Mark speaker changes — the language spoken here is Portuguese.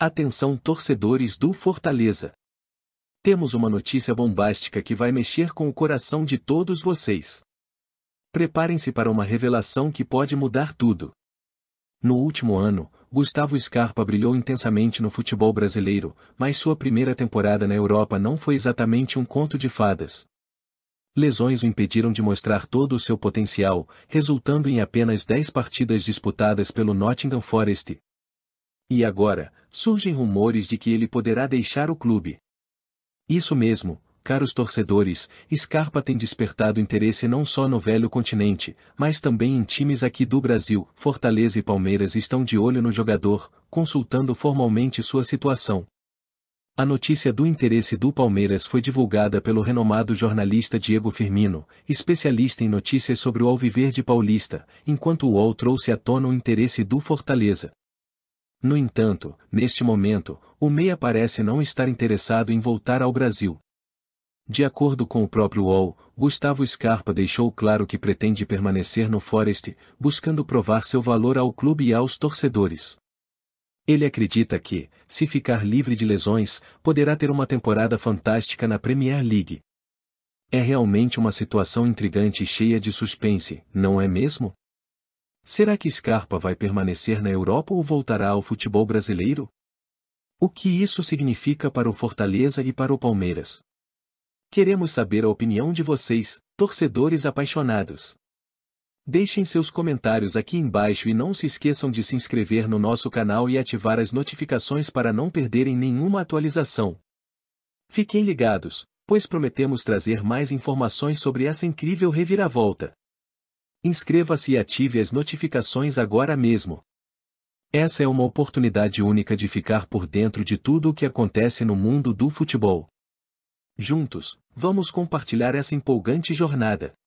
Speaker 1: Atenção torcedores do Fortaleza! Temos uma notícia bombástica que vai mexer com o coração de todos vocês. Preparem-se para uma revelação que pode mudar tudo. No último ano, Gustavo Scarpa brilhou intensamente no futebol brasileiro, mas sua primeira temporada na Europa não foi exatamente um conto de fadas. Lesões o impediram de mostrar todo o seu potencial, resultando em apenas 10 partidas disputadas pelo Nottingham Forest, e agora, surgem rumores de que ele poderá deixar o clube. Isso mesmo, caros torcedores, Scarpa tem despertado interesse não só no velho continente, mas também em times aqui do Brasil. Fortaleza e Palmeiras estão de olho no jogador, consultando formalmente sua situação. A notícia do interesse do Palmeiras foi divulgada pelo renomado jornalista Diego Firmino, especialista em notícias sobre o Alviverde Paulista, enquanto o UOL trouxe à tona o interesse do Fortaleza. No entanto, neste momento, o MEIA parece não estar interessado em voltar ao Brasil. De acordo com o próprio UOL, Gustavo Scarpa deixou claro que pretende permanecer no Forest, buscando provar seu valor ao clube e aos torcedores. Ele acredita que, se ficar livre de lesões, poderá ter uma temporada fantástica na Premier League. É realmente uma situação intrigante e cheia de suspense, não é mesmo? Será que Scarpa vai permanecer na Europa ou voltará ao futebol brasileiro? O que isso significa para o Fortaleza e para o Palmeiras? Queremos saber a opinião de vocês, torcedores apaixonados. Deixem seus comentários aqui embaixo e não se esqueçam de se inscrever no nosso canal e ativar as notificações para não perderem nenhuma atualização. Fiquem ligados, pois prometemos trazer mais informações sobre essa incrível reviravolta. Inscreva-se e ative as notificações agora mesmo. Essa é uma oportunidade única de ficar por dentro de tudo o que acontece no mundo do futebol. Juntos, vamos compartilhar essa empolgante jornada.